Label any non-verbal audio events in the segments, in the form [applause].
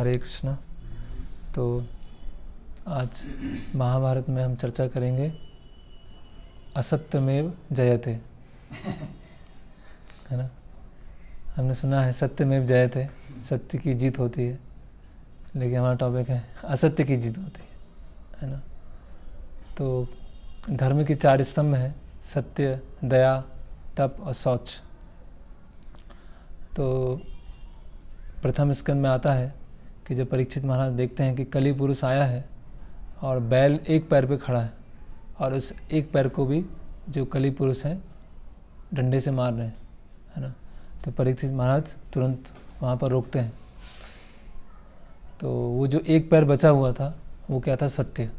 हरे कृष्णा तो आज महाभारत में हम चर्चा करेंगे असत्यमेव जयते है ना हमने सुना है सत्यमेव जयते सत्य की जीत होती है लेकिन हमारा टॉपिक है असत्य की जीत होती है है ना तो धर्म के चार स्तंभ हैं सत्य दया तप और शौच तो प्रथम स्कंद में आता है कि जब परीक्षित महाराज देखते हैं कि कली पुरुष आया है और बैल एक पैर पे खड़ा है और उस एक पैर को भी जो कली पुरुष हैं डंडे से मार रहे हैं है ना तो परीक्षित महाराज तुरंत वहाँ पर रोकते हैं तो वो जो एक पैर बचा हुआ था वो क्या था सत्य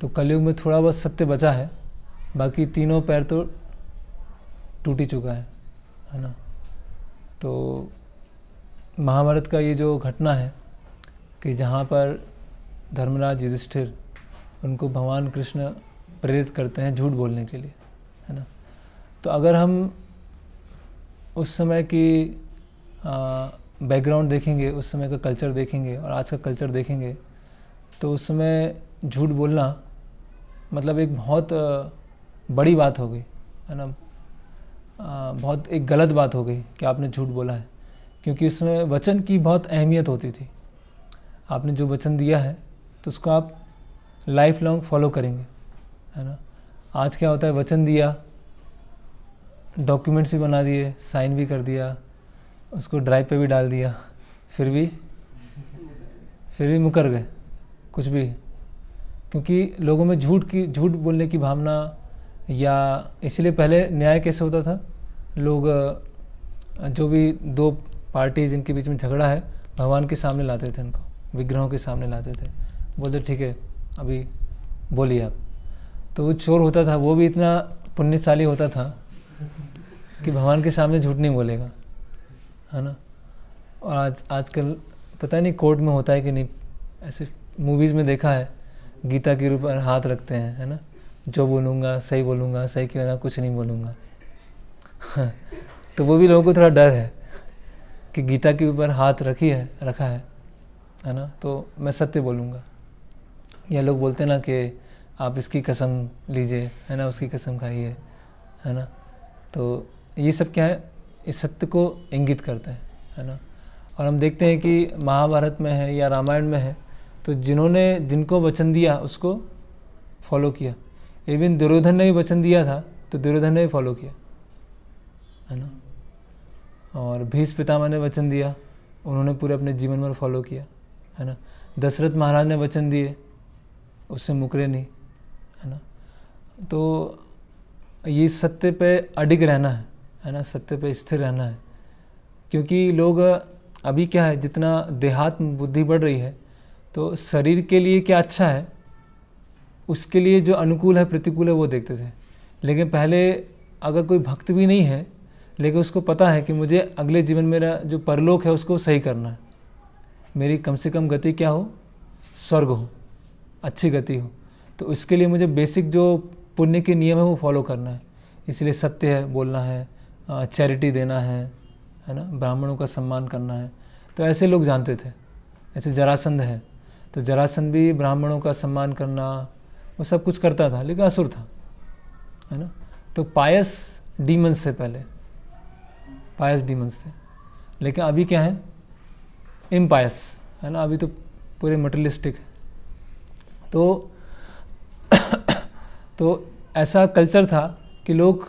तो कलयुग में थोड़ा बहुत सत्य बचा है बाकी तीनों पैर तो टूट ही चुका है है ना तो महाभारत का ये जो घटना है कि जहाँ पर धर्मराज युधिष्ठिर उनको भगवान कृष्ण प्रेरित करते हैं झूठ बोलने के लिए है ना तो अगर हम उस समय की बैकग्राउंड देखेंगे उस समय का कल्चर देखेंगे और आज का कल्चर देखेंगे तो उस समय झूठ बोलना मतलब एक बहुत बड़ी बात हो गई है ना बहुत एक गलत बात हो गई कि आपने झूठ बोला है क्योंकि उसमें वचन की बहुत अहमियत होती थी आपने जो वचन दिया है तो उसको आप लाइफ लॉन्ग फॉलो करेंगे है ना आज क्या होता है वचन दिया डॉक्यूमेंट्स भी बना दिए साइन भी कर दिया उसको ड्राइव पे भी डाल दिया फिर भी फिर भी मुकर गए कुछ भी क्योंकि लोगों में झूठ की झूठ बोलने की भावना या इसलिए पहले न्याय कैसे होता था लोग जो भी दो पार्टीज इनके बीच में झगड़ा है भगवान के सामने लाते थे इनको विग्रहों के सामने लाते थे बोलते ठीक है अभी बोलिए आप तो वो चोर होता था वो भी इतना पुण्यशाली होता था कि भगवान के सामने झूठ नहीं बोलेगा है ना और आज आजकल पता नहीं कोर्ट में होता है कि नहीं ऐसे मूवीज़ में देखा है गीता के में हाथ रखते हैं है ना जो बोलूँगा सही बोलूँगा सही के बिना कुछ नहीं बोलूँगा [laughs] तो वो भी लोगों को थोड़ा डर है कि गीता के ऊपर हाथ रखी है रखा है है ना तो मैं सत्य बोलूँगा या लोग बोलते ना कि आप इसकी कसम लीजिए है ना उसकी कसम खाइए है ना तो ये सब क्या है इस सत्य को इंगित करते हैं है ना और हम देखते हैं कि महाभारत में है या रामायण में है तो जिन्होंने जिनको वचन दिया उसको फॉलो किया इवन दुर्योधन ने भी वचन दिया था तो दुर्योधन ने भी फॉलो किया है ना और भीष पितामह ने वचन दिया उन्होंने पूरे अपने जीवन में फॉलो किया है ना दशरथ महाराज ने वचन दिए उससे मुकरे नहीं है ना तो ये सत्य पे अडिग रहना है है ना सत्य पे स्थिर रहना है क्योंकि लोग अभी क्या है जितना देहात्म बुद्धि बढ़ रही है तो शरीर के लिए क्या अच्छा है उसके लिए जो अनुकूल है प्रतिकूल है वो देखते थे लेकिन पहले अगर कोई भक्त भी नहीं है लेकिन उसको पता है कि मुझे अगले जीवन मेरा जो परलोक है उसको सही करना है मेरी कम से कम गति क्या हो स्वर्ग हो अच्छी गति हो तो इसके लिए मुझे बेसिक जो पुण्य के नियम है वो फॉलो करना है इसलिए सत्य है बोलना है चैरिटी देना है है ना ब्राह्मणों का सम्मान करना है तो ऐसे लोग जानते थे ऐसे जरासंध है तो जरासंध भी ब्राह्मणों का सम्मान करना वो सब कुछ करता था लेकिन असुर था है ना तो पायस डीमंस से पहले पायस डीमंस थे लेकिन अभी क्या है इम्पायस है ना अभी तो पूरे मटरलिस्टिक है तो [coughs] तो ऐसा कल्चर था कि लोग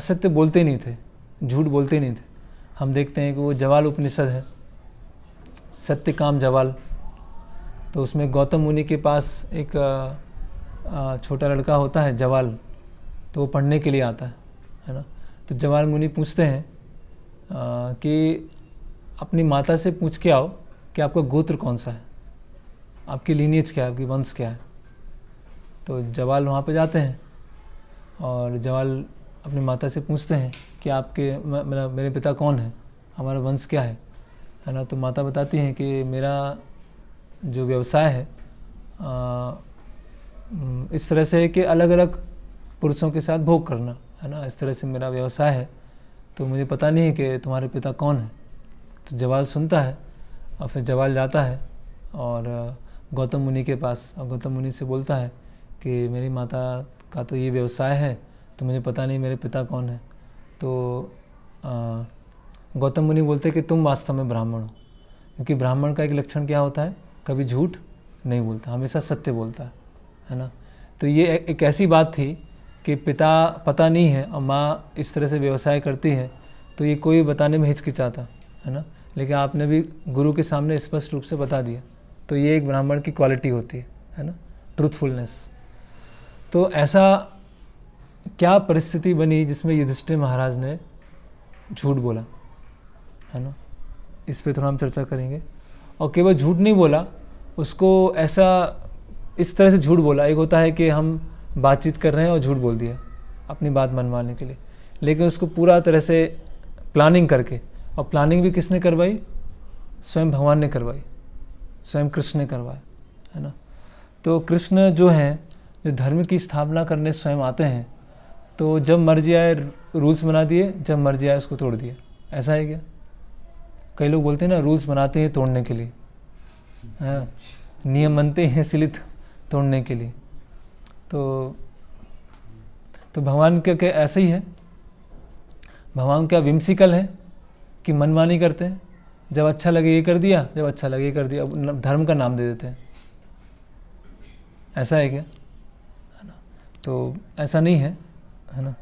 असत्य बोलते नहीं थे झूठ बोलते नहीं थे हम देखते हैं कि वो जवाल उपनिषद है सत्य काम जवाल तो उसमें गौतम मुनि के पास एक छोटा लड़का होता है जवाल तो वो पढ़ने के लिए आता है है ना तो जवाल मुनि पूछते हैं कि अपनी माता से पूछ के आओ कि आपका गोत्र कौन सा है आपकी लीनेज क्या है आपकी वंश क्या है तो जवाल वहाँ पे जाते हैं और जवाल अपनी माता से पूछते हैं कि आपके मतलब मेरे पिता कौन है हमारा वंश क्या है है ना तो माता बताती हैं कि मेरा जो व्यवसाय है आ, इस तरह से है कि अलग अलग पुरुषों के साथ भोग करना है ना इस तरह से मेरा व्यवसाय है तो मुझे पता नहीं है कि तुम्हारे पिता कौन है तो जवाल सुनता है और फिर जवाल जाता है और गौतम मुनि के पास और गौतम मुनि से बोलता है कि मेरी माता का तो ये व्यवसाय है तो मुझे पता नहीं मेरे पिता कौन है तो गौतम मुनि बोलते कि तुम वास्तव में ब्राह्मण हो क्योंकि ब्राह्मण का एक लक्षण क्या होता है कभी झूठ नहीं बोलता हमेशा सत्य बोलता है है ना तो ये एक ऐसी बात थी कि पिता पता नहीं है और माँ इस तरह से व्यवसाय करती है तो ये कोई बताने में हिचकिचाता है ना लेकिन आपने भी गुरु के सामने स्पष्ट रूप से बता दिया तो ये एक ब्राह्मण की क्वालिटी होती है है ना ट्रूथफुलनेस तो ऐसा क्या परिस्थिति बनी जिसमें युधिष्ठिर महाराज ने झूठ बोला है ना इस पर थोड़ा हम चर्चा करेंगे और केवल झूठ नहीं बोला उसको ऐसा इस तरह से झूठ बोला एक होता है कि हम बातचीत कर रहे हैं और झूठ बोल दिया अपनी बात मनवाने के लिए लेकिन उसको पूरा तरह से प्लानिंग करके और प्लानिंग भी किसने करवाई स्वयं भगवान ने करवाई स्वयं कृष्ण ने करवाया है ना तो कृष्ण जो हैं जो धर्म की स्थापना करने स्वयं आते हैं तो जब मर्जी आए रूल्स बना दिए जब मर्जी आए उसको तोड़ दिया ऐसा है क्या कई लोग बोलते हैं ना रूल्स बनाते हैं तोड़ने के लिए हाँ, नियम बनते हैं सिलित तोड़ने के लिए तो तो भगवान क्या क्या ऐसे ही है भगवान क्या विमसिकल है कि मनमानी करते हैं जब अच्छा लगे ये कर दिया जब अच्छा लगे ये कर दिया अब धर्म का नाम दे देते हैं ऐसा है क्या है ना तो ऐसा नहीं है है ना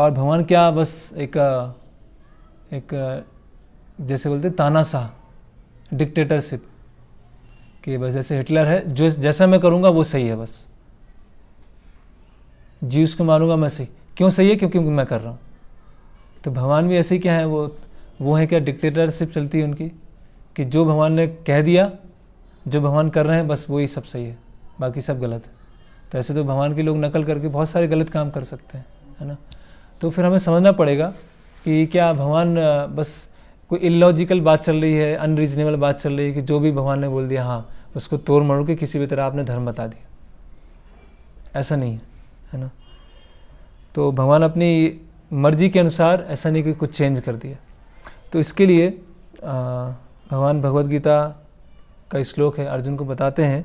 और भगवान क्या बस एक एक जैसे बोलते तानाशाह डिक्टेटरशिप कि बस जैसे हिटलर है जो जैसा मैं करूँगा वो सही है बस जीवस को मारूंगा मैं सही क्यों सही है क्योंकि मैं कर रहा हूँ तो भगवान भी ऐसे ही क्या है वो वो है क्या डिक्टेटरशिप चलती है उनकी कि जो भगवान ने कह दिया जो भगवान कर रहे हैं बस वही सब सही है बाकी सब गलत है तो ऐसे तो भगवान के लोग नकल करके बहुत सारे गलत काम कर सकते हैं है ना तो फिर हमें समझना पड़ेगा कि क्या भगवान बस कोई इलॉजिकल बात चल रही है अनरीजनेबल बात चल रही है कि जो भी भगवान ने बोल दिया हाँ उसको तोड़ मरोड़ के किसी भी तरह आपने धर्म बता दिया ऐसा नहीं है है ना तो भगवान अपनी मर्जी के अनुसार ऐसा नहीं कि कुछ चेंज कर दिया तो इसके लिए भगवान भगवद्गीता गीता का श्लोक है अर्जुन को बताते हैं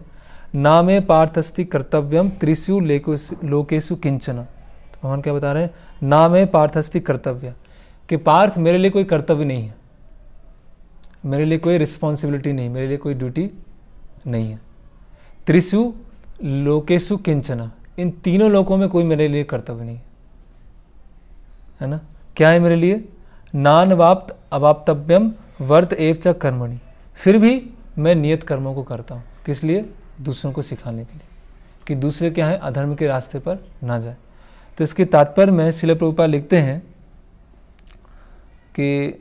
नामे पार्थस्थि कर्तव्यम त्रिशु लोकेशु किंचन तो भगवान क्या बता रहे हैं नामे पार्थस्थि कर्तव्य कि पार्थ मेरे लिए कोई कर्तव्य नहीं है मेरे लिए कोई रिस्पॉन्सिबिलिटी नहीं मेरे लिए कोई ड्यूटी नहीं है त्रिशु लोकेशु किंचना इन तीनों लोकों में कोई मेरे लिए कर्तव्य नहीं है ना क्या है मेरे लिए नान वाप्त अवाप्तव्यम वर्त एव च कर्मणी फिर भी मैं नियत कर्मों को करता हूँ किस लिए दूसरों को सिखाने के लिए कि दूसरे क्या है अधर्म के रास्ते पर ना जाए तो इसके तात्पर्य में शिल प्रभुपा लिखते हैं कि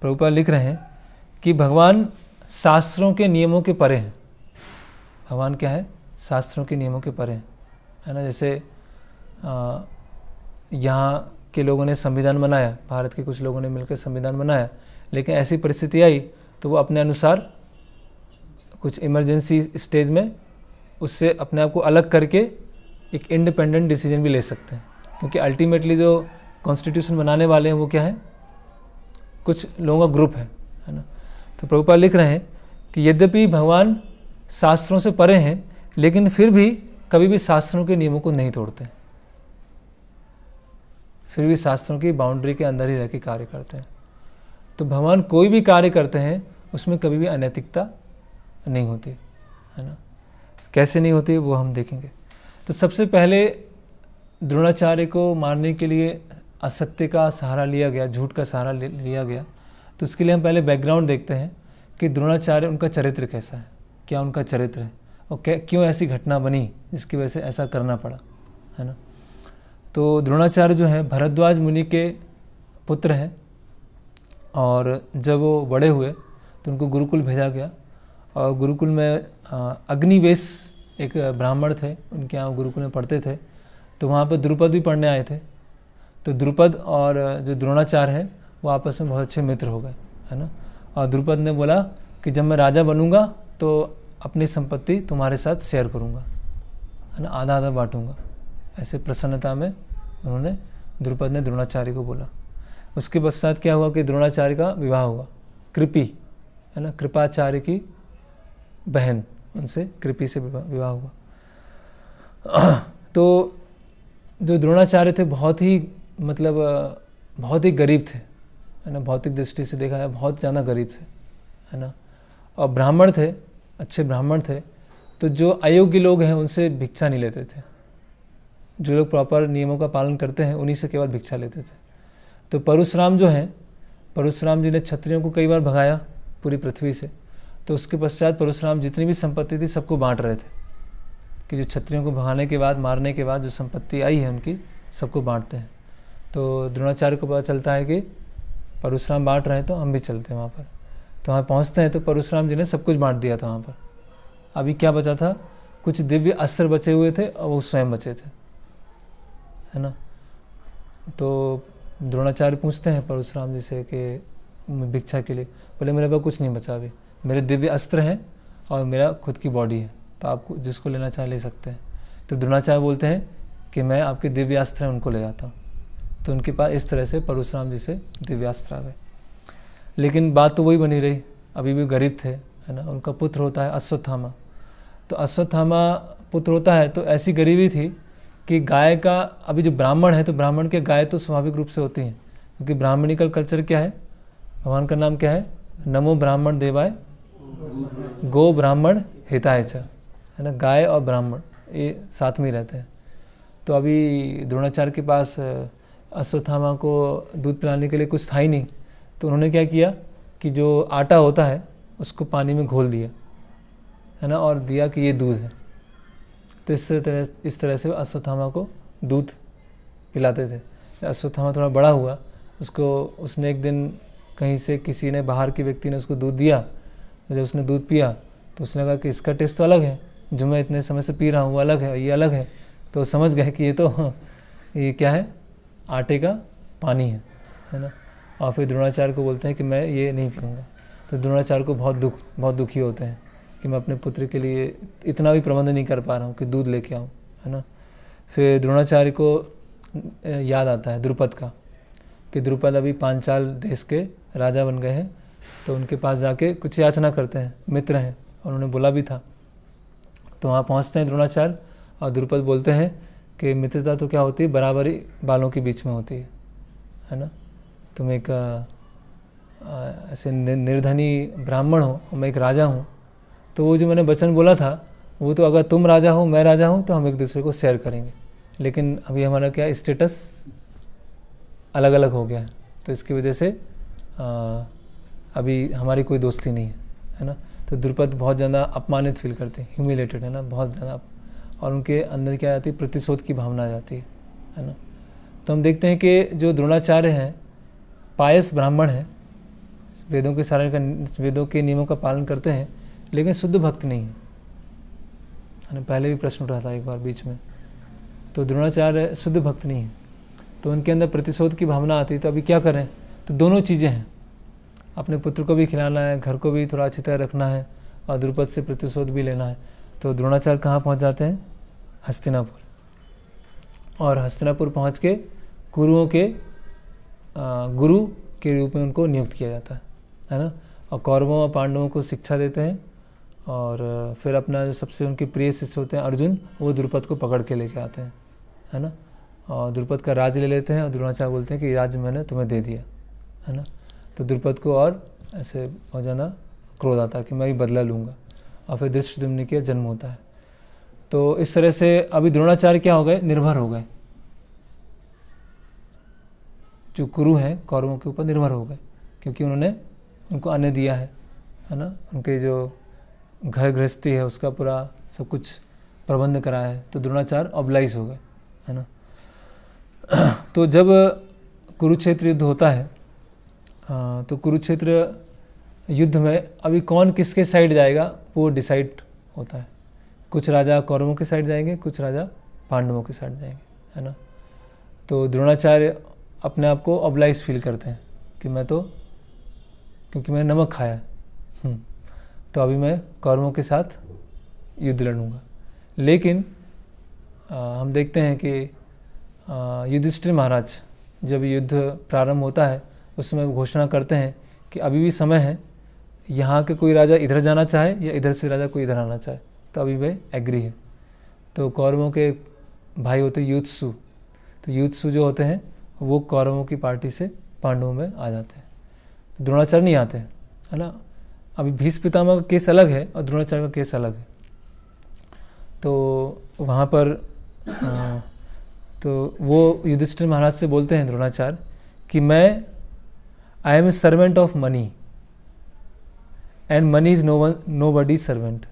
प्रभुपा लिख रहे हैं कि भगवान शास्त्रों के नियमों के परे हैं भगवान क्या है शास्त्रों के नियमों के परे हैं है ना जैसे यहाँ के लोगों ने संविधान बनाया भारत के कुछ लोगों ने मिलकर संविधान बनाया लेकिन ऐसी परिस्थिति आई तो वो अपने अनुसार कुछ इमरजेंसी स्टेज में उससे अपने आप को अलग करके एक इंडिपेंडेंट डिसीजन भी ले सकते हैं क्योंकि अल्टीमेटली जो कॉन्स्टिट्यूशन बनाने वाले हैं वो क्या है कुछ लोगों का ग्रुप है है ना तो प्रभुपाल लिख रहे हैं कि यद्यपि भगवान शास्त्रों से परे हैं लेकिन फिर भी कभी भी शास्त्रों के नियमों को नहीं तोड़ते फिर भी शास्त्रों की बाउंड्री के अंदर ही रह के कार्य करते हैं तो भगवान कोई भी कार्य करते हैं उसमें कभी भी अनैतिकता नहीं होती है ना कैसे नहीं होती वो हम देखेंगे तो सबसे पहले द्रोणाचार्य को मारने के लिए असत्य का सहारा लिया गया झूठ का सहारा लिया गया तो उसके लिए हम पहले बैकग्राउंड देखते हैं कि द्रोणाचार्य उनका चरित्र कैसा है क्या उनका चरित्र है और क्यों ऐसी घटना बनी जिसकी वजह से ऐसा करना पड़ा है ना तो द्रोणाचार्य जो हैं भरद्वाज मुनि के पुत्र हैं और जब वो बड़े हुए तो उनको गुरुकुल भेजा गया और गुरुकुल में अग्निवेश एक ब्राह्मण थे उनके यहाँ गुरुकुल में पढ़ते थे तो वहाँ पर द्रुपद भी पढ़ने आए थे तो द्रुपद और जो द्रोणाचार्य है वो आपस में बहुत अच्छे मित्र हो गए है ना और द्रुपद ने बोला कि जब मैं राजा बनूँगा तो अपनी संपत्ति तुम्हारे साथ शेयर करूँगा है ना आधा आधा बांटूँगा ऐसे प्रसन्नता में उन्होंने द्रुपद ने द्रोणाचार्य को बोला उसके पश्चात क्या हुआ कि द्रोणाचार्य का विवाह हुआ कृपि है ना कृपाचार्य की बहन उनसे कृपि से विवाह हुआ तो जो द्रोणाचार्य थे बहुत ही मतलब बहुत ही गरीब थे है ना भौतिक दृष्टि से देखा है बहुत ज़्यादा गरीब थे है ना और ब्राह्मण थे अच्छे ब्राह्मण थे तो जो अयोग्य लोग हैं उनसे भिक्षा नहीं लेते थे जो लोग प्रॉपर नियमों का पालन करते हैं उन्हीं से केवल भिक्षा लेते थे तो परशुराम जो हैं परशुराम जी ने क्षत्रियों को कई बार भगाया पूरी पृथ्वी से तो उसके पश्चात परशुराम जितनी भी संपत्ति थी सबको बांट रहे थे कि जो क्षत्रियों को भगाने के बाद मारने के बाद जो संपत्ति आई है उनकी सबको बांटते हैं तो द्रोणाचार्य को पता चलता है कि परशुराम बांट रहे हैं तो हम भी चलते हैं वहाँ पर तो वहाँ पहुँचते हैं तो परशुराम जी ने सब कुछ बांट दिया था वहाँ पर अभी क्या बचा था कुछ दिव्य अस्त्र बचे हुए थे और वो स्वयं बचे थे है ना तो द्रोणाचार्य पूछते हैं परशुराम जी से कि भिक्षा के लिए बोले मेरे पास कुछ नहीं बचा अभी मेरे दिव्य अस्त्र हैं और मेरा खुद की बॉडी है तो आप जिसको लेना चाहे ले सकते हैं तो द्रोणाचार्य बोलते हैं कि मैं आपके दिव्यास्त्र हैं उनको ले जाता हूँ तो उनके पास इस तरह से परशुराम जी से दिव्यास्त्र आ गए लेकिन बात तो वही बनी रही अभी भी गरीब थे है ना उनका पुत्र होता है अश्वत्थामा तो अश्वत्थामा पुत्र होता है तो ऐसी गरीबी थी कि गाय का अभी जो ब्राह्मण है तो ब्राह्मण के गाय तो स्वाभाविक रूप से होती हैं क्योंकि ब्राह्मणिकल कल्चर क्या है भगवान का नाम क्या है नमो ब्राह्मण देवाय गो ब्राह्मण हिताय है ना गाय और ब्राह्मण ये साथ में रहते हैं तो अभी द्रोणाचार्य के पास अश्वत्थामा को दूध पिलाने के लिए कुछ था ही नहीं तो उन्होंने क्या किया कि जो आटा होता है उसको पानी में घोल दिया है ना और दिया कि ये दूध है तो इस तरह इस तरह से अश्वत्थामा को दूध पिलाते थे अश्वत्थामा थोड़ा बड़ा हुआ उसको उसने एक दिन कहीं से किसी ने बाहर के व्यक्ति ने उसको दूध दिया जब उसने दूध पिया तो उसने कहा कि इसका टेस्ट तो अलग है जो मैं इतने समय से पी रहा हूँ वो अलग है ये अलग है तो समझ गए कि ये तो [laughs] ये क्या है आटे का पानी है है ना और फिर द्रोणाचार्य को बोलते हैं कि मैं ये नहीं पीऊँगा तो द्रोणाचार्य को बहुत दुख बहुत दुखी होते हैं कि मैं अपने पुत्र के लिए इतना भी प्रबंध नहीं कर पा रहा हूँ कि दूध लेके आऊँ है ना फिर द्रोणाचार्य को याद आता है द्रुपद का कि द्रुपद अभी पांचाल देश के राजा बन गए हैं तो उनके पास जाके कुछ याचना करते हैं मित्र हैं और उन्होंने बोला भी था तो वहाँ पहुँचते हैं द्रोणाचार्य और द्रुपद बोलते हैं कि मित्रता तो क्या होती है बराबरी बालों के बीच में होती है है ना तुम एक ऐसे निर्धनी ब्राह्मण हो और मैं एक राजा हूँ तो वो जो मैंने वचन बोला था वो तो अगर तुम राजा हो मैं राजा हूँ तो हम एक दूसरे को शेयर करेंगे लेकिन अभी हमारा क्या स्टेटस अलग अलग हो गया है तो इसकी वजह से आ, अभी हमारी कोई दोस्ती नहीं है है ना तो द्रुपद बहुत ज़्यादा अपमानित फील करते हैं ह्यूमिलेटेड है ना बहुत ज़्यादा और उनके अंदर क्या आती है प्रतिशोध की भावना आ जाती है है ना तो हम देखते हैं कि जो द्रोणाचार्य हैं पायस ब्राह्मण हैं वेदों के सारे का वेदों के नियमों का पालन करते हैं लेकिन शुद्ध भक्त नहीं है मैंने पहले भी प्रश्न उठा था एक बार बीच में तो द्रोणाचार्य शुद्ध भक्त नहीं है तो उनके अंदर प्रतिशोध की भावना आती है तो अभी क्या करें तो दोनों चीज़ें हैं अपने पुत्र को भी खिलाना है घर को भी थोड़ा अच्छी तरह रखना है और द्रुपद से प्रतिशोध भी लेना है तो द्रोणाचार्य कहाँ पहुँच जाते हैं हस्तिनापुर और हस्तिनापुर पहुँच के गुरुओं के गुरु के रूप में उनको नियुक्त किया जाता है है ना और कौरवों और पांडवों को शिक्षा देते हैं और फिर अपना जो सबसे उनके प्रिय शिष्य होते हैं अर्जुन वो द्रुपद को पकड़ के लेके आते हैं है ना और द्रुपद का राज ले लेते हैं और द्रोणाचार्य बोलते हैं कि राज मैंने तुम्हें दे दिया है ना तो द्रुपद को और ऐसे हो जाना क्रोध आता है कि मैं ये बदला लूँगा और फिर दृष्टि दुम्न किया जन्म होता है तो इस तरह से अभी द्रोणाचार्य क्या हो गए निर्भर हो गए जो कुरु हैं कौरवों के ऊपर निर्भर हो गए क्योंकि उन्होंने उनको अन्न दिया है है ना उनके जो घर गृहस्थी है उसका पूरा सब कुछ प्रबंध कराया है तो द्रोणाचार्य ऑबलाइज हो गए है ना [clears throat] तो जब कुरुक्षेत्र युद्ध होता है तो कुरुक्षेत्र युद्ध में अभी कौन किसके साइड जाएगा वो डिसाइड होता है कुछ राजा कौरवों के साइड जाएंगे कुछ राजा पांडवों के साइड जाएंगे है ना तो द्रोणाचार्य अपने आप को अबलाइज फील करते हैं कि मैं तो क्योंकि मैंने नमक खाया हम्म। तो अभी मैं कौरवों के साथ युद्ध लड़ूंगा लेकिन आ, हम देखते हैं कि युधिष्ठिर महाराज जब युद्ध प्रारंभ होता है उस समय घोषणा करते हैं कि अभी भी समय है यहाँ के कोई राजा इधर जाना चाहे या इधर से राजा कोई इधर आना चाहे तो अभी वह एग्री है तो कौरवों के भाई होते यूथसु तो यूथसु जो होते हैं वो कौरवों की पार्टी से पांडवों में आ जाते हैं द्रोणाचार्य नहीं आते है ना अभी भीष्म पितामह का केस अलग है और द्रोणाचार्य का केस अलग है तो वहाँ पर आ, तो वो युधिष्ठिर महाराज से बोलते हैं द्रोणाचार्य कि मैं I am a servant of money and money is no one nobody servant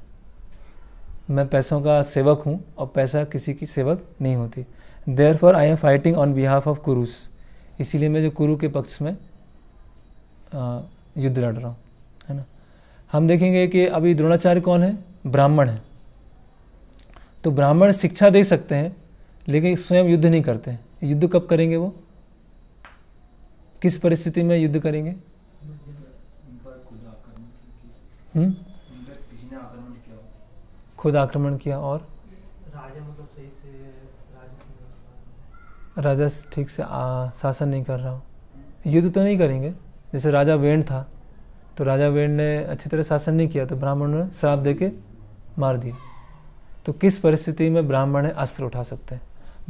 मैं पैसों का सेवक हूँ और पैसा किसी की सेवक नहीं होती therefore I am fighting on behalf of Kurus इसीलिए मैं जो कुरु के पक्ष में युद्ध लड़ रहा हूँ है ना हम देखेंगे कि अभी द्रोणाचार्य कौन है ब्राह्मण है तो ब्राह्मण शिक्षा दे सकते हैं लेकिन स्वयं युद्ध नहीं करते हैं युद्ध कब करेंगे वो किस परिस्थिति में युद्ध करेंगे खुद आक्रमण किया और राजा ठीक से आ, शासन नहीं कर रहा हो युद्ध तो नहीं करेंगे जैसे राजा वेण था तो राजा वेण ने अच्छी तरह शासन नहीं किया तो ब्राह्मण ने श्राप दे के मार दिया तो किस परिस्थिति में ब्राह्मण है अस्त्र उठा सकते हैं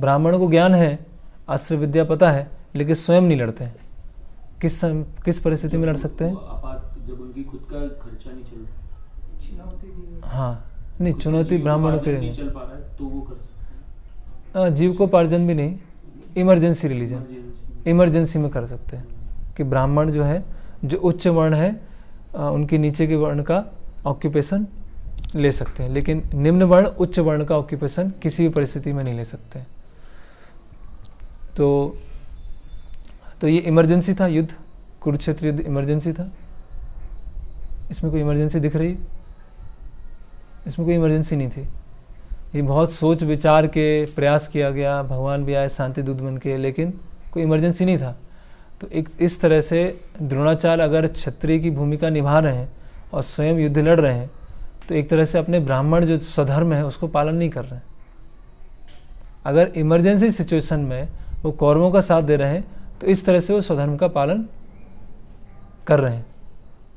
ब्राह्मण को ज्ञान है अस्त्र विद्या पता है लेकिन स्वयं नहीं लड़ते हैं किस सम, किस परिस्थिति में लड़ सकते हैं जब उनकी खुद का खर्चा नहीं चल रहा हाँ नहीं चुनौती ब्राह्मणों के लिए नहीं तो जीव को पार्जन भी नहीं इमरजेंसी रिलीजन हाँ हाँ इमरजेंसी में कर सकते हैं कि ब्राह्मण जो है जो उच्च वर्ण है आ, उनके नीचे के वर्ण का ऑक्यूपेशन ले सकते हैं लेकिन निम्न वर्ण उच्च वर्ण का ऑक्यूपेशन किसी भी परिस्थिति में नहीं ले सकते तो तो ये इमरजेंसी था युद्ध कुरुक्षेत्र युद्ध इमरजेंसी था इसमें कोई इमरजेंसी दिख रही इसमें कोई इमरजेंसी नहीं थी ये बहुत सोच विचार के प्रयास किया गया भगवान भी आए शांति दूध बन के लेकिन कोई इमरजेंसी नहीं था तो एक इस तरह से द्रोणाचार्य अगर क्षत्रिय की भूमिका निभा रहे हैं और स्वयं युद्ध लड़ रहे हैं तो एक तरह से अपने ब्राह्मण जो स्वधर्म है उसको पालन नहीं कर रहे हैं अगर इमरजेंसी सिचुएशन में वो कौरवों का साथ दे रहे हैं तो इस तरह से वो स्वधर्म का पालन कर रहे हैं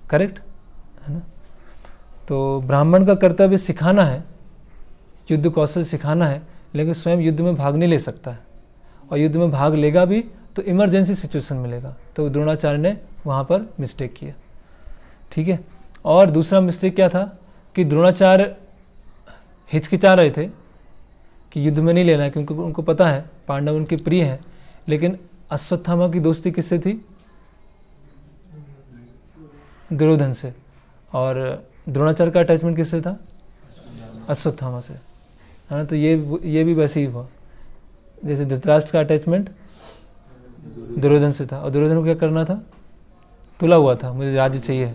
करेक्ट है ना तो ब्राह्मण का कर्तव्य सिखाना है युद्ध कौशल सिखाना है लेकिन स्वयं युद्ध में भाग नहीं ले सकता है और युद्ध में भाग लेगा भी तो इमरजेंसी सिचुएशन मिलेगा तो द्रोणाचार्य ने वहाँ पर मिस्टेक किया ठीक है और दूसरा मिस्टेक क्या था कि द्रोणाचार्य हिचकिचा रहे थे कि युद्ध में नहीं लेना है क्योंकि उनको पता है पांडव उनके प्रिय हैं लेकिन अश्वत्थामा की दोस्ती किससे थी दुर्योधन से और द्रोणाचार्य का अटैचमेंट किससे था अश्वत्थामा से है ना तो ये ये भी वैसे ही हुआ जैसे धृतराष्ट्र का अटैचमेंट दुर्योधन से था और दुर्योधन को क्या करना था तुला हुआ था मुझे राज्य चाहिए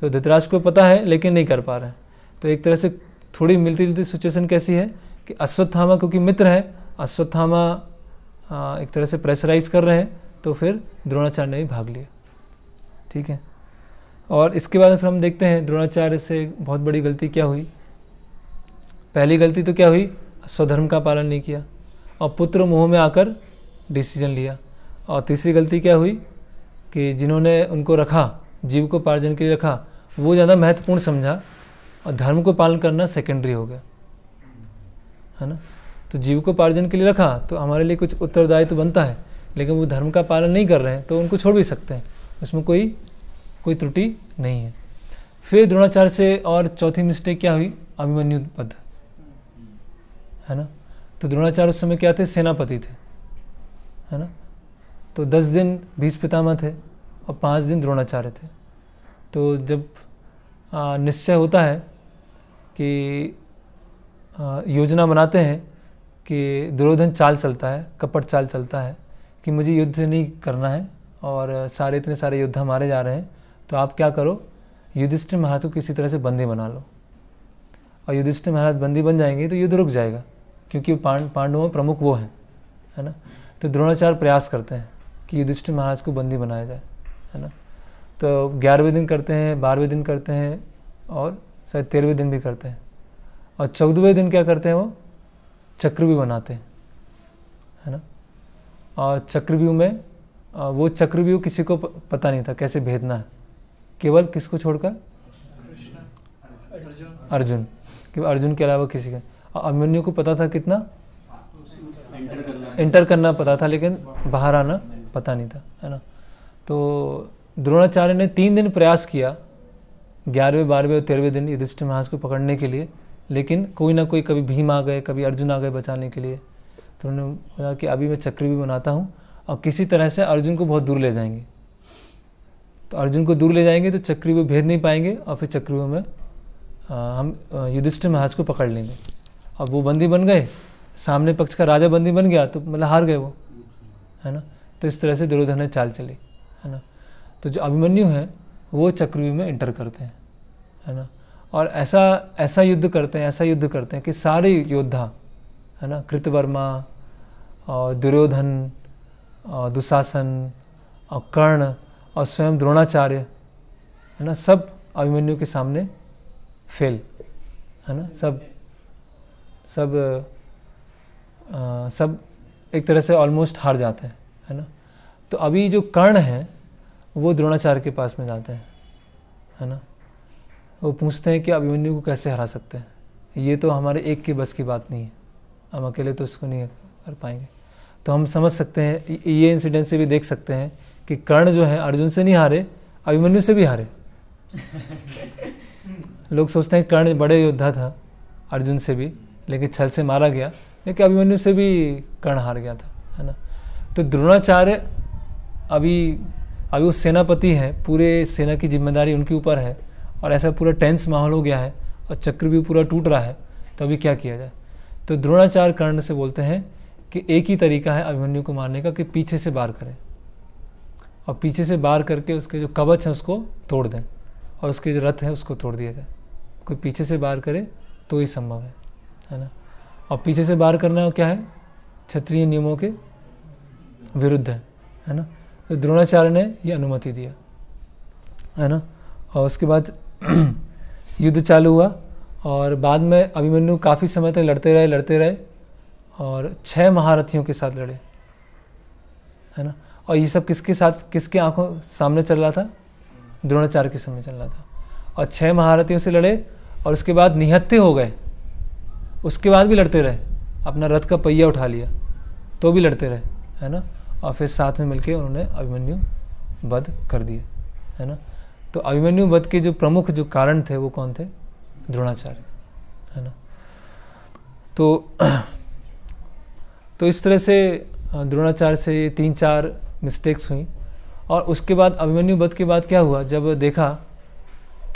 तो धृतराष्ट्र को पता है लेकिन नहीं कर पा रहे हैं तो एक तरह से थोड़ी मिलती जुलती सिचुएशन कैसी है कि अश्वत्थामा क्योंकि मित्र है अश्वत्थामा एक तरह से प्रेशराइज कर रहे हैं तो फिर द्रोणाचार्य ने भी भाग लिया ठीक है और इसके बाद फिर हम देखते हैं द्रोणाचार्य से बहुत बड़ी गलती क्या हुई पहली गलती तो क्या हुई स्वधर्म का पालन नहीं किया और पुत्र मुँह में आकर डिसीजन लिया और तीसरी गलती क्या हुई कि जिन्होंने उनको रखा जीव को पार्जन के लिए रखा वो ज़्यादा महत्वपूर्ण समझा और धर्म को पालन करना सेकेंडरी हो गया है ना तो जीव को पार्जन के लिए रखा तो हमारे लिए कुछ उत्तरदायित्व तो बनता है लेकिन वो धर्म का पालन नहीं कर रहे हैं तो उनको छोड़ भी सकते हैं उसमें कोई कोई त्रुटि नहीं है फिर द्रोणाचार्य से और चौथी मिस्टेक क्या हुई अभिमन्यु पद है ना तो द्रोणाचार्य उस समय क्या थे सेनापति थे है ना तो दस दिन भीष पितामह थे और पाँच दिन द्रोणाचार्य थे तो जब निश्चय होता है कि आ, योजना बनाते हैं कि दुर्योधन चाल चलता है कपट चाल चलता है कि मुझे युद्ध नहीं करना है और सारे इतने सारे युद्ध मारे जा रहे हैं तो आप क्या करो युधिष्ठिर महाराज को किसी तरह से बंदी बना लो और युधिष्ठिर महाराज बंदी बन जाएंगे तो युद्ध रुक जाएगा क्योंकि पांडवों में प्रमुख वो हैं है ना तो द्रोणाचार्य प्रयास करते हैं कि युधिष्ठिर महाराज को बंदी बनाया जाए है ना तो ग्यारहवें दिन करते हैं बारहवें दिन करते हैं और शायद तेरहवें दिन भी करते हैं और चौदहवें दिन क्या करते हैं वो चक्रव्यूह बनाते हैं है ना और चक्रव्यूह में वो चक्रव्यूह किसी को पता नहीं था कैसे भेजना है केवल किसको छोड़कर अर्जुन अर्जुन के अलावा किसी का अभिमन्यु को पता था कितना एंटर करना, करना पता था लेकिन बाहर आना पता नहीं था है ना तो द्रोणाचार्य ने तीन दिन प्रयास किया ग्यारहवें बारहवें और तेरहवें दिन युधिष्ठ महाराज को पकड़ने के लिए लेकिन कोई ना कोई कभी भीम आ गए कभी अर्जुन आ गए बचाने के लिए तो उन्होंने बोला कि अभी मैं चक्री भी बनाता हूँ और किसी तरह से अर्जुन को बहुत दूर ले जाएंगे तो अर्जुन को दूर ले जाएंगे तो चक्री भी भेद नहीं पाएंगे और फिर चक्रियों में हम युधिष्ठिर महाराज को पकड़ लेंगे अब वो बंदी बन गए सामने पक्ष का राजा बंदी बन गया तो मतलब हार गए वो है ना तो इस तरह से दुर्योधन ने चाल चली है ना तो जो अभिमन्यु हैं वो चक्रव्यूह में इंटर करते हैं है ना और ऐसा ऐसा युद्ध करते हैं ऐसा युद्ध करते हैं कि सारे योद्धा है ना कृतवर्मा और दुर्योधन और दुशासन और कर्ण और स्वयं द्रोणाचार्य है ना सब अभिमन्यु के सामने फेल है ना सब सब आ, सब एक तरह से ऑलमोस्ट हार जाते हैं है ना तो अभी जो कर्ण है वो द्रोणाचार्य के पास में जाते हैं है ना वो पूछते हैं कि अभिमन्यु को कैसे हरा सकते हैं ये तो हमारे एक के बस की बात नहीं है हम अकेले तो उसको नहीं कर पाएंगे तो हम समझ सकते हैं ये इंसिडेंट से भी देख सकते हैं कि कर्ण जो है अर्जुन से नहीं हारे अभिमन्यु से भी हारे [laughs] लोग सोचते हैं कर्ण बड़े योद्धा था अर्जुन से भी लेकिन छल से मारा गया लेकिन अभिमन्यु से भी कर्ण हार गया था है ना तो द्रोणाचार्य अभी अभी वो सेनापति हैं पूरे सेना की जिम्मेदारी उनके ऊपर है और ऐसा पूरा टेंस माहौल हो गया है और चक्र भी पूरा टूट रहा है तो अभी क्या किया जाए तो द्रोणाचार्य कर्ण से बोलते हैं कि एक ही तरीका है अभिमन्यु को मारने का कि पीछे से बार करें और पीछे से बार करके उसके जो कवच है उसको तोड़ दें और उसके जो रथ है उसको तोड़ दिया जाए कोई पीछे से बार करे तो ही संभव है है ना और पीछे से बाहर करना क्या है क्षत्रिय नियमों के विरुद्ध है है ना तो द्रोणाचार्य ने ये अनुमति दिया है ना और उसके बाद [clears throat] युद्ध चालू हुआ और बाद में अभिमन्यु काफ़ी समय तक लड़ते रहे लड़ते रहे और छः महारथियों के साथ लड़े है ना और ये सब किसके साथ किसके आंखों सामने चल रहा था द्रोणाचार्य के सामने चल रहा था और छः महारथियों से लड़े और उसके बाद निहत्ते हो गए उसके बाद भी लड़ते रहे अपना रथ का पहिया उठा लिया तो भी लड़ते रहे है ना और फिर साथ में मिलकर उन्होंने अभिमन्यु वध कर दिए है ना तो अभिमन्यु वध के जो प्रमुख जो कारण थे वो कौन थे द्रोणाचार्य है ना तो [clears throat] तो इस तरह से द्रोणाचार्य से ये तीन चार मिस्टेक्स हुई और उसके बाद अभिमन्यु वध के बाद क्या हुआ जब देखा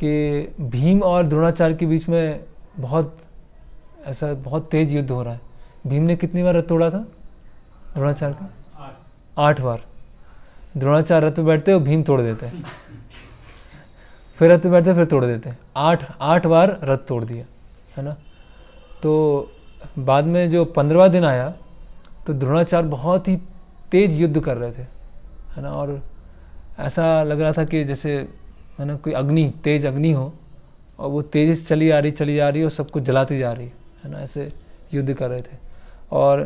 कि भीम और द्रोणाचार्य के बीच में बहुत ऐसा बहुत तेज युद्ध हो रहा है भीम ने कितनी बार रथ तोड़ा था द्रोणाचार्य का आठ बार द्रोणाचार्य रथ पे बैठते और भीम तोड़ देते हैं फिर रथ पे बैठते फिर तोड़ देते हैं आठ आठ बार रथ तोड़ दिया है ना तो बाद में जो पंद्रवा दिन आया तो द्रोणाचार्य बहुत ही तेज युद्ध कर रहे थे है ना और ऐसा लग रहा था कि जैसे है ना कोई अग्नि तेज अग्नि हो और वो तेज़ी से चली आ रही चली जा रही और सबको जलाती जा रही है ना ऐसे युद्ध कर रहे थे और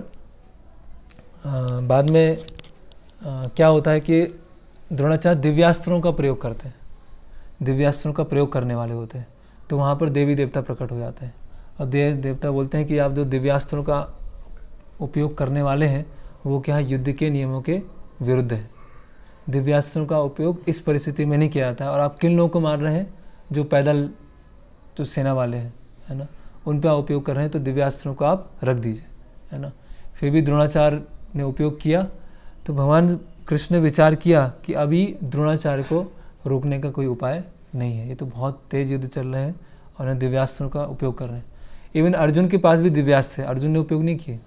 आ, बाद में आ, क्या होता है कि द्रोणाचार्य दिव्यास्त्रों का प्रयोग करते हैं दिव्यास्त्रों का प्रयोग करने वाले होते हैं तो वहाँ पर देवी देवता प्रकट हो जाते हैं और देव देवता बोलते हैं कि आप जो दिव्यास्त्रों का उपयोग करने वाले हैं वो क्या है युद्ध के नियमों के विरुद्ध है दिव्यास्त्रों का उपयोग इस परिस्थिति में नहीं किया जाता और आप किन लोगों को मार रहे हैं जो पैदल जो सेना वाले हैं है ना उन पर आप उपयोग कर रहे हैं तो दिव्यास्त्रों को आप रख दीजिए है ना फिर भी द्रोणाचार्य ने उपयोग किया तो भगवान कृष्ण ने विचार किया कि अभी द्रोणाचार्य को रोकने का कोई उपाय नहीं है ये तो बहुत तेज युद्ध चल रहे हैं और ना दिव्यास्त्रों का उपयोग कर रहे हैं इवन अर्जुन के पास भी दिव्यास्त्र है अर्जुन ने उपयोग नहीं किए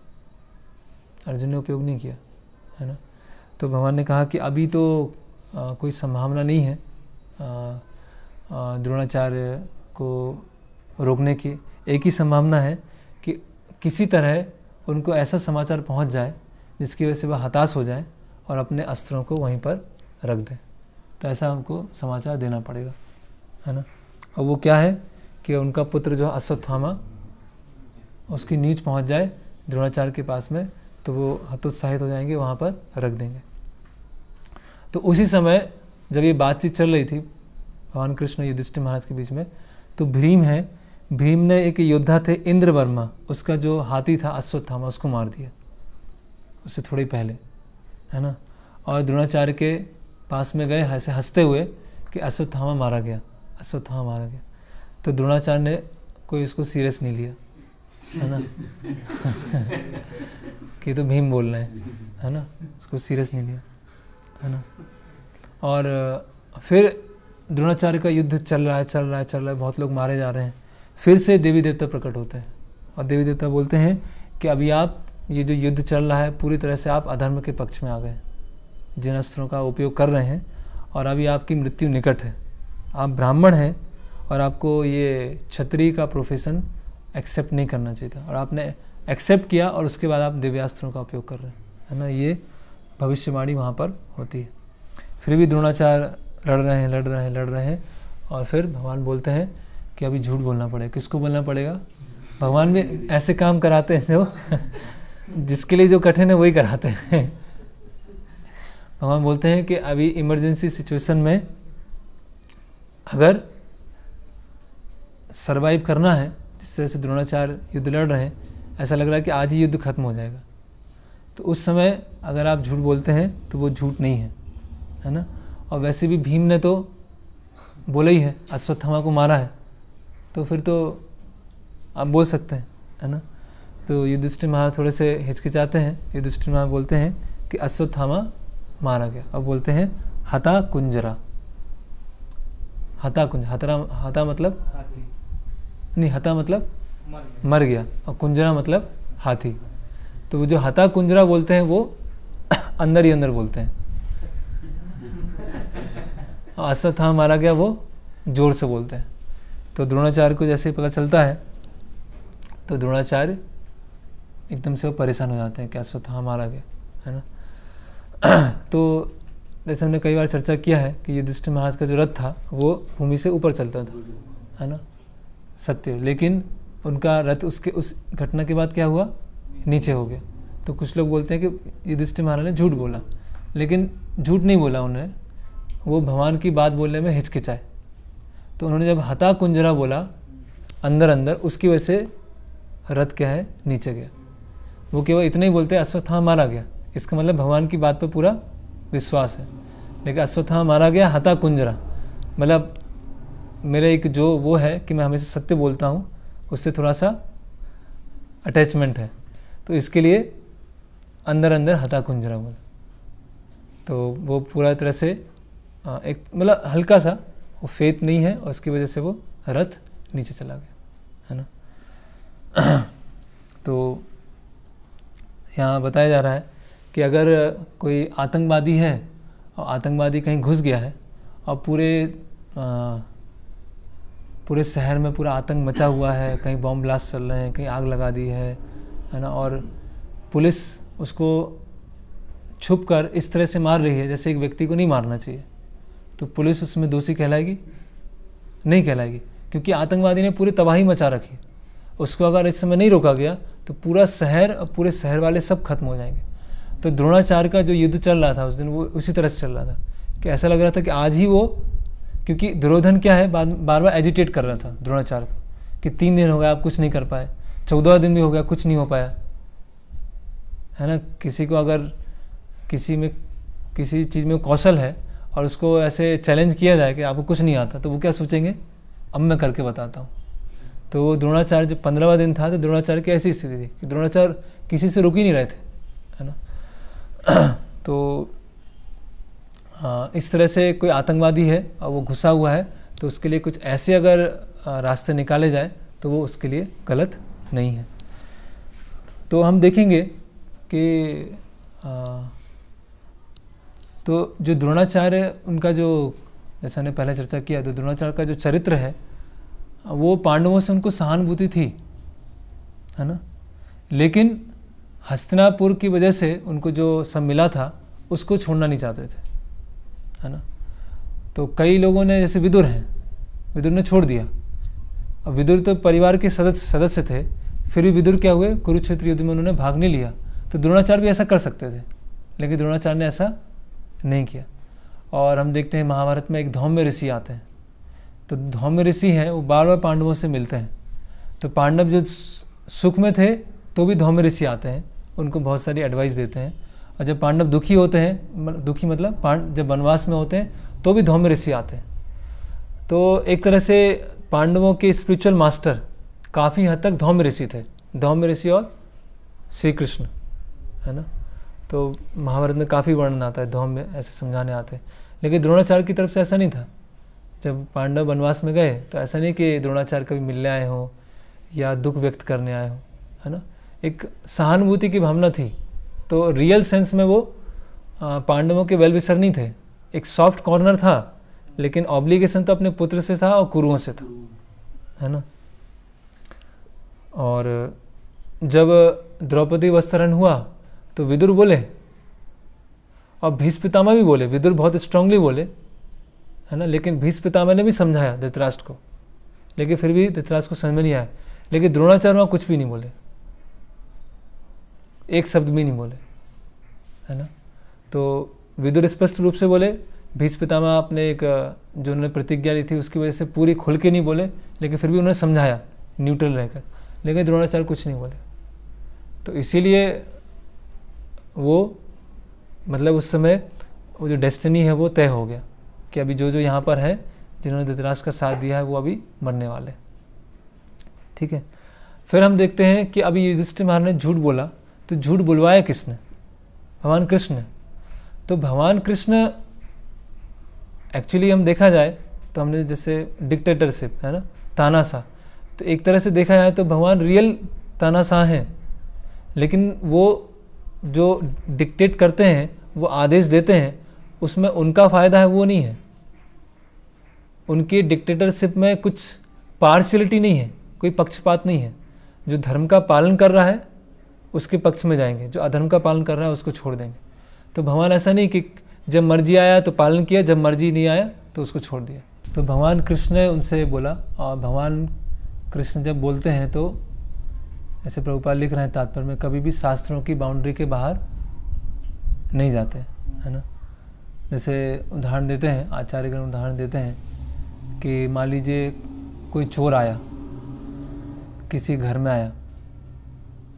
अर्जुन ने उपयोग नहीं किया है ना तो भगवान ने कहा कि अभी तो आ, कोई संभावना नहीं है द्रोणाचार्य को रोकने की एक ही संभावना है कि किसी तरह उनको ऐसा समाचार पहुंच जाए जिसकी वजह से वह हताश हो जाए और अपने अस्त्रों को वहीं पर रख दें तो ऐसा उनको समाचार देना पड़ेगा है ना और वो क्या है कि उनका पुत्र जो अश्वत्थामा उसकी नीच पहुंच जाए द्रोणाचार्य के पास में तो वो हतोत्साहित हो जाएंगे वहाँ पर रख देंगे तो उसी समय जब ये बातचीत चल रही थी भगवान कृष्ण युधिष्ठिर महाराज के बीच में तो भीम है भीम ने एक योद्धा थे इंद्र वर्मा उसका जो हाथी था अश्वत्थामा उसको मार दिया उससे थोड़ी पहले है ना और द्रोणाचार्य के पास में गए ऐसे हंसते हुए कि अश्वत्थामा मारा गया अश्वत्थामा मारा गया तो द्रोणाचार्य ने कोई उसको सीरियस नहीं लिया है ना [laughs] कि तो भीम बोल रहे हैं है ना उसको सीरियस नहीं लिया है ना और फिर द्रोणाचार्य का युद्ध चल रहा है चल रहा है चल रहा है बहुत लोग मारे जा रहे हैं फिर से देवी देवता प्रकट होते हैं और देवी देवता बोलते हैं कि अभी आप ये जो युद्ध चल रहा है पूरी तरह से आप अधर्म के पक्ष में आ गए जिन अस्त्रों का उपयोग कर रहे हैं और अभी आपकी मृत्यु निकट है आप ब्राह्मण हैं और आपको ये छत्री का प्रोफेशन एक्सेप्ट नहीं करना चाहिए था और आपने एक्सेप्ट किया और उसके बाद आप दिव्यास्त्रों का उपयोग कर रहे हैं है ना ये भविष्यवाणी वहाँ पर होती है फिर भी द्रोणाचार्य लड़ रहे हैं लड़ रहे हैं लड़ रहे हैं और फिर भगवान बोलते हैं कि अभी झूठ बोलना पड़ेगा किसको बोलना पड़ेगा भगवान भी ऐसे काम कराते हैं जो जिसके लिए जो कठिन है वही कराते हैं भगवान बोलते हैं कि अभी इमरजेंसी सिचुएशन में अगर सरवाइव करना है जिस तरह से द्रोणाचार्य युद्ध लड़ रहे हैं ऐसा लग रहा है कि आज ही युद्ध खत्म हो जाएगा तो उस समय अगर आप झूठ बोलते हैं तो वो झूठ नहीं है है ना और वैसे भी भीम ने तो बोला ही है अश्वत्थामा को मारा है तो फिर तो आप बोल सकते हैं है ना तो युधिष्ठिर महा थोड़े से हिचकिचाते हैं युधिष्ठिर महा बोलते हैं कि अश्वत्थामा मारा गया और बोलते हैं हता कुंजरा हता कुंज हतरा हता मतलब नहीं हता मतलब मर गया और कुंजरा मतलब हाथी तो वो जो हता कुंजरा बोलते हैं वो [coughs] अंदर ही अंदर बोलते हैं अश्वत्थामा मारा गया वो जोर से बोलते हैं तो द्रोणाचार्य को जैसे पता चलता है तो द्रोणाचार्य एकदम से वो परेशान हो जाते हैं कैसे था हमारा गया है ना [clears throat] तो जैसे हमने कई बार चर्चा किया है कि युधिष्ठिर महाराज का जो रथ था वो भूमि से ऊपर चलता था है ना सत्य लेकिन उनका रथ उसके उस घटना के बाद क्या हुआ नीचे हो गया तो कुछ लोग बोलते हैं कि युधिष्ठिर महाराज ने झूठ बोला लेकिन झूठ नहीं बोला उन्होंने वो भगवान की बात बोलने में हिचकिचाए तो उन्होंने जब हता कुंजरा बोला अंदर अंदर उसकी वजह से रथ क्या है नीचे गया वो केवल इतना ही बोलते अश्वत्था मारा गया इसका मतलब भगवान की बात पर पूरा विश्वास है लेकिन अश्वत्था मारा गया हता कुंजरा मतलब मेरा एक जो वो है कि मैं हमेशा सत्य बोलता हूँ उससे थोड़ा सा अटैचमेंट है तो इसके लिए अंदर अंदर हता कुंजरा बोला तो वो पूरा तरह से एक मतलब हल्का सा वो फेथ नहीं है और उसकी वजह से वो रथ नीचे चला गया है ना [clears throat] तो यहाँ बताया जा रहा है कि अगर कोई आतंकवादी है और आतंकवादी कहीं घुस गया है और पूरे आ, पूरे शहर में पूरा आतंक मचा हुआ है कहीं बॉम्ब ब्लास्ट चल रहे हैं कहीं आग लगा दी है है ना और पुलिस उसको छुप कर इस तरह से मार रही है जैसे एक व्यक्ति को नहीं मारना चाहिए तो पुलिस उसमें दोषी कहलाएगी नहीं कहलाएगी क्योंकि आतंकवादी ने पूरी तबाही मचा रखी उसको अगर इस समय नहीं रोका गया तो पूरा शहर और पूरे शहर वाले सब खत्म हो जाएंगे तो द्रोणाचार्य का जो युद्ध चल रहा था उस दिन वो उसी तरह से चल रहा था कि ऐसा लग रहा था कि आज ही वो क्योंकि दुर्योधन क्या है बार बार एजिटेट कर रहा था द्रोणाचार्य को कि तीन दिन हो गया आप कुछ नहीं कर पाए चौदह दिन भी हो गया कुछ नहीं हो पाया है ना किसी को अगर किसी में किसी चीज़ में कौशल है और उसको ऐसे चैलेंज किया जाए कि आपको कुछ नहीं आता तो वो क्या सोचेंगे अब मैं करके बताता हूँ तो द्रोणाचार्य जब पंद्रहवा दिन था तो द्रोणाचार्य की ऐसी स्थिति थी कि द्रोणाचार्य किसी से रुक ही नहीं रहे थे है ना [clears throat] तो इस तरह से कोई आतंकवादी है और वो घुसा हुआ है तो उसके लिए कुछ ऐसे अगर रास्ते निकाले जाए तो वो उसके लिए गलत नहीं है तो हम देखेंगे कि आ, तो जो द्रोणाचार्य उनका जो जैसा ने पहले चर्चा किया तो द्रोणाचार्य का जो चरित्र है वो पांडवों से उनको सहानुभूति थी है ना लेकिन हस्तिनापुर की वजह से उनको जो सब मिला था उसको छोड़ना नहीं चाहते थे है ना तो कई लोगों ने जैसे विदुर हैं विदुर ने छोड़ दिया अब विदुर तो परिवार के सदस्य सदस्य थे फिर भी विदुर क्या हुए कुरुक्षेत्र युद्ध में उन्होंने भाग नहीं लिया तो द्रोणाचार्य भी ऐसा कर सकते थे लेकिन द्रोणाचार्य ने ऐसा नहीं किया और हम देखते हैं महाभारत में एक धौम्य ऋषि आते हैं तो धौम्य ऋषि हैं वो बार बार पांडवों से मिलते हैं तो पांडव जो सुख में थे तो भी धौम्य ऋषि आते हैं उनको बहुत सारी एडवाइस देते हैं और जब पांडव दुखी होते हैं दुखी मतलब पांड जब वनवास में होते हैं तो भी धौम्य ऋषि आते हैं तो एक तरह से पांडवों के स्पिरिचुअल मास्टर काफ़ी हद तक धौम्य ऋषि थे धौम्य ऋषि और श्री कृष्ण है ना तो महाभारत में काफ़ी वर्णन आता है धौम में ऐसे समझाने आते हैं लेकिन द्रोणाचार्य की तरफ से ऐसा नहीं था जब पांडव वनवास में गए तो ऐसा नहीं कि द्रोणाचार्य कभी मिलने आए हों या दुख व्यक्त करने आए हों है ना एक सहानुभूति की भावना थी तो रियल सेंस में वो पांडवों के वेल विसर नहीं थे एक सॉफ्ट कॉर्नर था लेकिन ऑब्लिगेशन तो अपने पुत्र से था और कुरुओं से था है ना और जब द्रौपदी वस्त्रण हुआ तो विदुर बोले और भीष पितामह भी बोले विदुर बहुत स्ट्रांगली बोले है ना लेकिन भीष पितामह ने भी समझाया धृतराष्ट्र को लेकिन फिर भी धृतराष्ट्र को समझ में नहीं आया लेकिन द्रोणाचार्य कुछ भी नहीं बोले एक शब्द भी नहीं बोले है ना तो विदुर स्पष्ट रूप से बोले भीष पितामह आपने एक जो उन्होंने प्रतिज्ञा ली थी उसकी वजह से पूरी खुल के नहीं बोले लेकिन फिर भी उन्होंने समझाया न्यूट्रल रहकर लेकिन द्रोणाचार्य कुछ नहीं बोले तो इसीलिए वो मतलब उस समय वो जो डेस्टिनी है वो तय हो गया कि अभी जो जो यहाँ पर है जिन्होंने धृतराज का साथ दिया है वो अभी मरने वाले ठीक है फिर हम देखते हैं कि अभी युधिष्ठिर महाराज ने झूठ बोला तो झूठ बुलवाया किसने भगवान कृष्ण तो भगवान कृष्ण एक्चुअली हम देखा जाए तो हमने जैसे डिक्टेटरशिप है ना तानाशाह तो एक तरह से देखा जाए तो भगवान रियल तानाशाह हैं लेकिन वो जो डिक्टेट करते हैं वो आदेश देते हैं उसमें उनका फ़ायदा है वो नहीं है उनके डिक्टेटरशिप में कुछ पार्शलिटी नहीं है कोई पक्षपात नहीं है जो धर्म का पालन कर रहा है उसके पक्ष में जाएंगे जो अधर्म का पालन कर रहा है उसको छोड़ देंगे तो भगवान ऐसा नहीं कि जब मर्जी आया तो पालन किया जब मर्जी नहीं आया तो उसको छोड़ दिया तो भगवान कृष्ण ने उनसे बोला और भगवान कृष्ण जब बोलते हैं तो ऐसे प्रभुपाल लिख रहे हैं तात्पर्य में कभी भी शास्त्रों की बाउंड्री के बाहर नहीं जाते है ना जैसे उदाहरण देते हैं आचार्य ग्रहण उदाहरण देते हैं कि मान लीजिए कोई चोर आया किसी घर में आया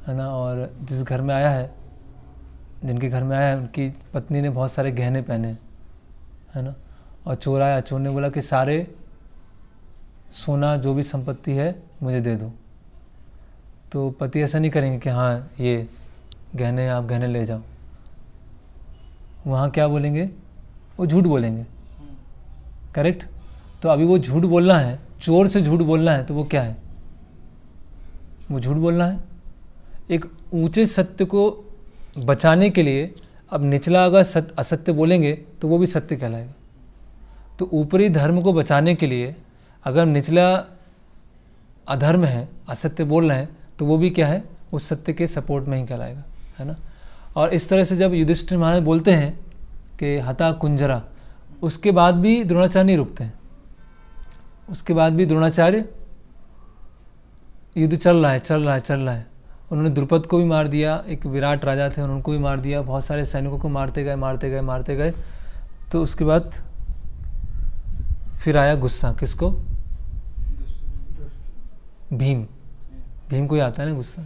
है ना और जिस घर में आया है जिनके घर में आया है उनकी पत्नी ने बहुत सारे गहने पहने है ना और चोर आया चोर ने बोला कि सारे सोना जो भी संपत्ति है मुझे दे दो तो पति ऐसा नहीं करेंगे कि हाँ ये गहने आप गहने ले जाओ वहाँ क्या बोलेंगे वो झूठ बोलेंगे करेक्ट तो अभी वो झूठ बोलना है चोर से झूठ बोलना है तो वो क्या है वो झूठ बोलना है एक ऊंचे सत्य को बचाने के लिए अब निचला अगर सत्य असत्य बोलेंगे तो वो भी सत्य कहलाएगा तो ऊपरी धर्म को बचाने के लिए अगर निचला अधर्म है असत्य बोल रहे हैं तो वो भी क्या है उस सत्य के सपोर्ट में ही कहलाएगा है ना और इस तरह से जब युधिष्ठिर महाराज बोलते हैं कि हता कुंजरा उसके बाद भी द्रोणाचार्य नहीं रुकते हैं उसके बाद भी द्रोणाचार्य युद्ध चल रहा है चल रहा है चल रहा है उन्होंने द्रुपद को भी मार दिया एक विराट राजा थे उनको भी मार दिया बहुत सारे सैनिकों को मारते गए मारते गए मारते गए तो उसके बाद फिर आया गुस्सा किसको भीम भीम को ही आता है ना गुस्सा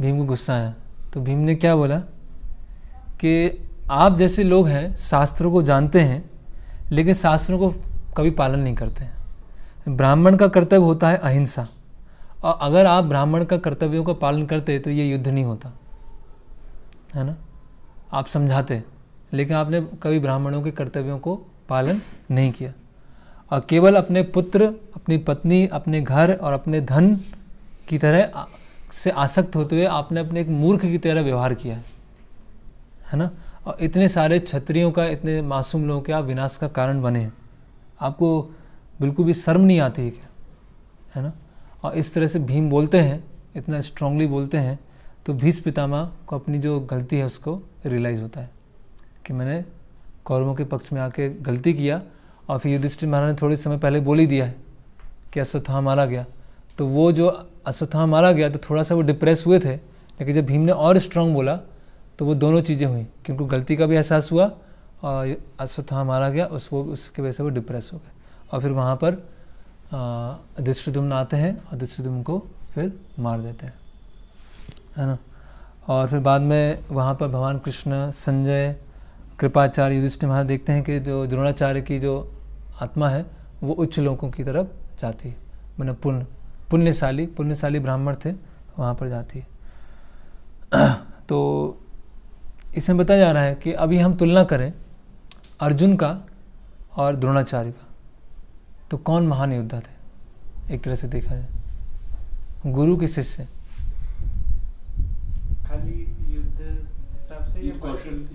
भीम को गुस्सा आया तो भीम ने क्या बोला कि आप जैसे लोग हैं शास्त्रों को जानते हैं लेकिन शास्त्रों को कभी पालन नहीं करते हैं ब्राह्मण का कर्तव्य होता है अहिंसा और अगर आप ब्राह्मण का कर्तव्यों का पालन करते तो ये युद्ध नहीं होता है ना आप समझाते लेकिन आपने कभी ब्राह्मणों के कर्तव्यों को पालन नहीं किया और केवल अपने पुत्र अपनी पत्नी अपने घर और अपने धन की तरह से आसक्त होते हुए आपने अपने एक मूर्ख की तरह व्यवहार किया है है ना और इतने सारे क्षत्रियों का इतने मासूम लोगों के आप विनाश का कारण बने हैं आपको बिल्कुल भी शर्म नहीं आती है क्या है ना और इस तरह से भीम बोलते हैं इतना स्ट्रांगली बोलते हैं तो भीष पितामह को अपनी जो गलती है उसको रियलाइज़ होता है कि मैंने कौरवों के पक्ष में आके गलती किया और फिर युधिष्ठिर महाराज ने थोड़े समय पहले बोली दिया है कि अश्वत्था मारा गया तो वो जो अश्वत्था मारा गया तो थोड़ा सा वो डिप्रेस हुए थे लेकिन जब भीम ने और स्ट्रांग बोला तो वो दोनों चीज़ें हुई कि उनको गलती का भी एहसास हुआ और अश्वत्थामा मारा गया उस वो उसकी वजह से वो डिप्रेस हो गए और फिर वहाँ पर अधिष्ठितुम्न आते हैं और अधिष्ठितुम को फिर मार देते हैं है ना और फिर बाद में वहाँ पर भगवान कृष्ण संजय कृपाचार्य युधिष्ठ महाराज देखते हैं कि जो द्रोणाचार्य की जो आत्मा है वो उच्च लोगों की तरफ जाती है मैंने पुण्य पुण्यशाली पुण्यशाली ब्राह्मण थे वहाँ पर जाती है [clears throat] तो इसमें बताया जा रहा है कि अभी हम तुलना करें अर्जुन का और द्रोणाचार्य का तो कौन महान योद्धा थे एक तरह से देखा जाए गुरु के शिष्य खाली युद्ध हिसाब से कौशल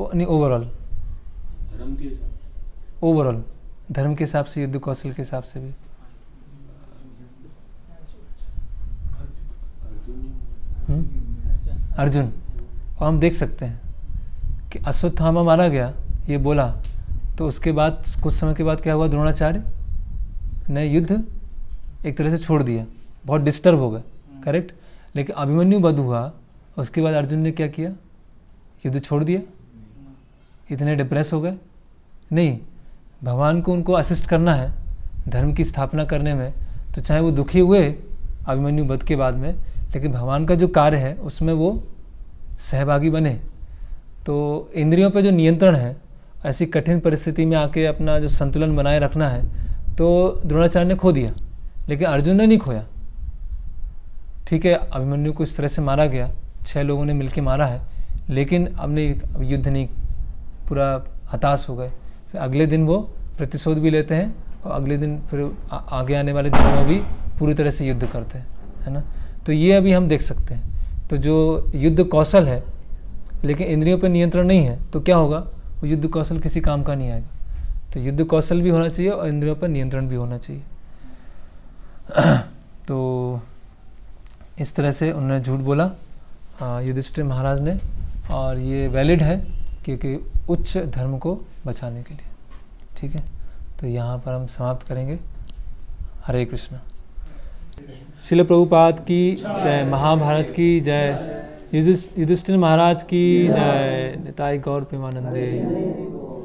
नहीं ओवरऑल ओवरऑल धर्म के हिसाब से युद्ध कौशल के हिसाब से भी हम्म? अर्जुन और हम देख सकते हैं कि अश्वत्थामा मारा गया ये बोला तो उसके बाद कुछ समय के बाद क्या हुआ द्रोणाचार्य ने युद्ध एक तरह से छोड़ दिया बहुत डिस्टर्ब हो गए करेक्ट लेकिन अभिमन्यु बध हुआ उसके बाद अर्जुन ने क्या किया युद्ध छोड़ दिया इतने डिप्रेस हो गए नहीं भगवान को उनको असिस्ट करना है धर्म की स्थापना करने में तो चाहे वो दुखी हुए अभिमन्यु वध के बाद में लेकिन भगवान का जो कार्य है उसमें वो सहभागी बने तो इंद्रियों पर जो नियंत्रण है ऐसी कठिन परिस्थिति में आके अपना जो संतुलन बनाए रखना है तो द्रोणाचार्य ने खो दिया लेकिन अर्जुन ने नहीं खोया ठीक है अभिमन्यु को इस तरह से मारा गया छः लोगों ने मिलकर मारा है लेकिन अब नहीं युद्ध नहीं पूरा हताश हो गए फिर अगले दिन वो प्रतिशोध भी लेते हैं और अगले दिन फिर आगे आने वाले दिनों में भी पूरी तरह से युद्ध करते हैं है ना तो ये अभी हम देख सकते हैं तो जो युद्ध कौशल है लेकिन इंद्रियों पर नियंत्रण नहीं है तो क्या होगा वो युद्ध कौशल किसी काम का नहीं आएगा तो युद्ध कौशल भी होना चाहिए और इंद्रियों पर नियंत्रण भी होना चाहिए [clears throat] तो इस तरह से उन्होंने झूठ बोला युधिष्ठिर महाराज ने और ये वैलिड है क्योंकि उच्च धर्म को बचाने के लिए ठीक है तो यहाँ पर हम समाप्त करेंगे हरे कृष्ण शिल प्रभुपाद की जय महाभारत की जय युधिष्ठिर महाराज की जय निताई गौर प्रेमानंदे